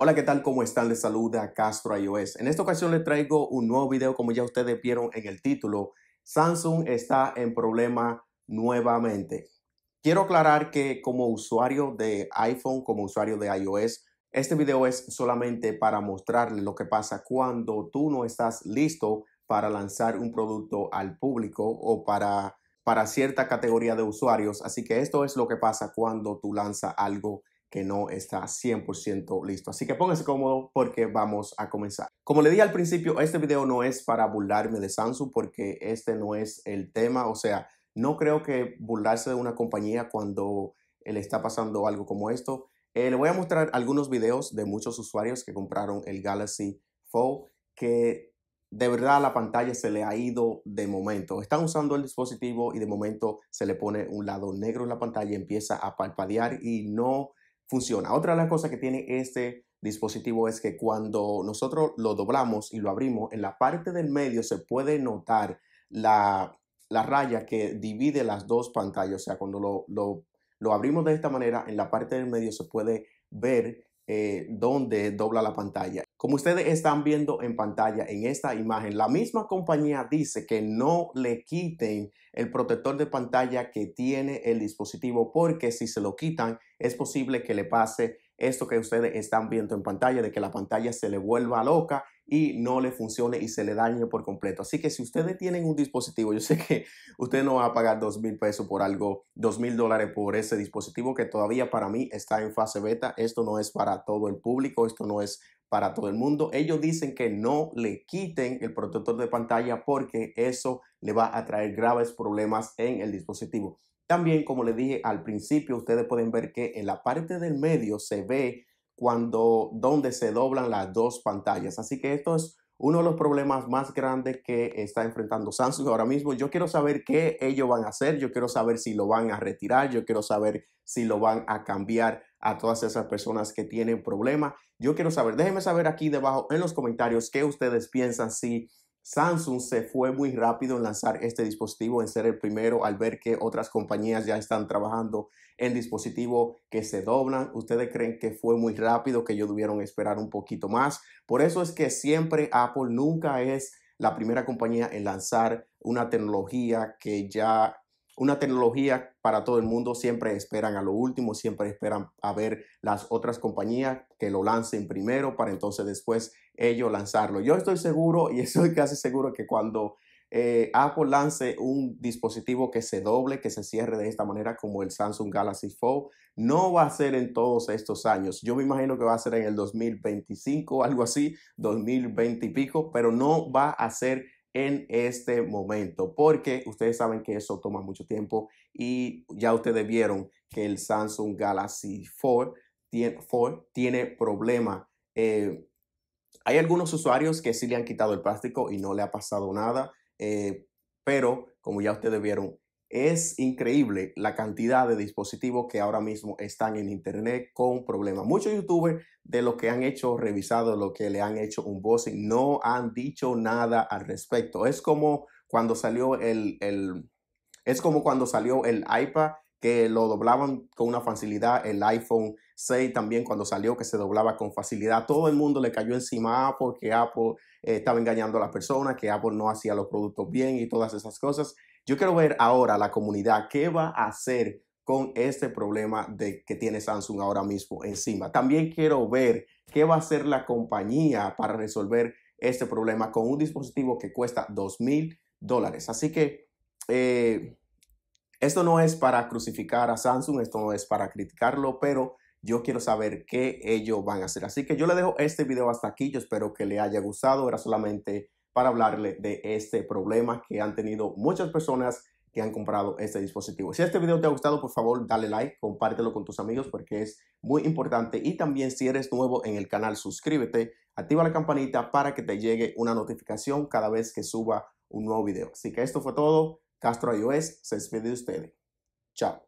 Hola, ¿qué tal? ¿Cómo están? Les saluda Castro iOS. En esta ocasión les traigo un nuevo video, como ya ustedes vieron en el título. Samsung está en problema nuevamente. Quiero aclarar que como usuario de iPhone, como usuario de iOS, este video es solamente para mostrarles lo que pasa cuando tú no estás listo para lanzar un producto al público o para, para cierta categoría de usuarios. Así que esto es lo que pasa cuando tú lanzas algo que no está 100% listo. Así que póngase cómodo porque vamos a comenzar. Como le dije al principio, este video no es para burlarme de Samsung porque este no es el tema. O sea, no creo que burlarse de una compañía cuando le está pasando algo como esto. Eh, le voy a mostrar algunos videos de muchos usuarios que compraron el Galaxy Fold que de verdad la pantalla se le ha ido de momento. Están usando el dispositivo y de momento se le pone un lado negro en la pantalla, y empieza a palpadear y no funciona. Otra de las cosas que tiene este dispositivo es que cuando nosotros lo doblamos y lo abrimos, en la parte del medio se puede notar la, la raya que divide las dos pantallas. O sea, cuando lo, lo abrimos de esta manera, en la parte del medio se puede ver eh, donde dobla la pantalla. Como ustedes están viendo en pantalla en esta imagen, la misma compañía dice que no le quiten el protector de pantalla que tiene el dispositivo porque si se lo quitan es posible que le pase esto que ustedes están viendo en pantalla, de que la pantalla se le vuelva loca y no le funcione y se le dañe por completo. Así que si ustedes tienen un dispositivo, yo sé que usted no va a pagar dos mil pesos por algo, dos mil dólares por ese dispositivo que todavía para mí está en fase beta. Esto no es para todo el público, esto no es para todo el mundo. Ellos dicen que no le quiten el protector de pantalla porque eso le va a traer graves problemas en el dispositivo. También, como les dije al principio, ustedes pueden ver que en la parte del medio se ve cuando donde se doblan las dos pantallas. Así que esto es uno de los problemas más grandes que está enfrentando Samsung ahora mismo. Yo quiero saber qué ellos van a hacer, yo quiero saber si lo van a retirar, yo quiero saber si lo van a cambiar a todas esas personas que tienen problemas. Yo quiero saber, déjenme saber aquí debajo en los comentarios qué ustedes piensan si Samsung se fue muy rápido en lanzar este dispositivo, en ser el primero al ver que otras compañías ya están trabajando en dispositivos que se doblan. Ustedes creen que fue muy rápido, que ellos que esperar un poquito más. Por eso es que siempre Apple nunca es la primera compañía en lanzar una tecnología que ya una tecnología para todo el mundo, siempre esperan a lo último, siempre esperan a ver las otras compañías que lo lancen primero para entonces después ellos lanzarlo. Yo estoy seguro y estoy casi seguro que cuando eh, Apple lance un dispositivo que se doble, que se cierre de esta manera como el Samsung Galaxy Fold, no va a ser en todos estos años. Yo me imagino que va a ser en el 2025, algo así, 2020 y pico, pero no va a ser en este momento, porque ustedes saben que eso toma mucho tiempo y ya ustedes vieron que el Samsung Galaxy 4 tiene, problemas eh, hay algunos usuarios que sí le han quitado el plástico y no le ha pasado nada, eh, pero como ya ustedes vieron, es increíble la cantidad de dispositivos que ahora mismo están en Internet con problemas. Muchos youtubers de lo que han hecho, revisado lo que le han hecho un bossing, no han dicho nada al respecto. Es como cuando salió el, es como cuando salió el iPad que lo doblaban con una facilidad, el iPhone 6 también cuando salió que se doblaba con facilidad, todo el mundo le cayó encima porque Apple, eh, estaba engañando a la persona que Apple no hacía los productos bien y todas esas cosas. Yo quiero ver ahora la comunidad qué va a hacer con este problema de, que tiene Samsung ahora mismo encima. También quiero ver qué va a hacer la compañía para resolver este problema con un dispositivo que cuesta dos mil dólares. Así que eh, esto no es para crucificar a Samsung, esto no es para criticarlo, pero yo quiero saber qué ellos van a hacer. Así que yo le dejo este video hasta aquí. Yo espero que le haya gustado. Era solamente para hablarle de este problema que han tenido muchas personas que han comprado este dispositivo. Si este video te ha gustado, por favor, dale like, compártelo con tus amigos porque es muy importante. Y también si eres nuevo en el canal, suscríbete, activa la campanita para que te llegue una notificación cada vez que suba un nuevo video. Así que esto fue todo. Castro iOS se despide de ustedes. Chao.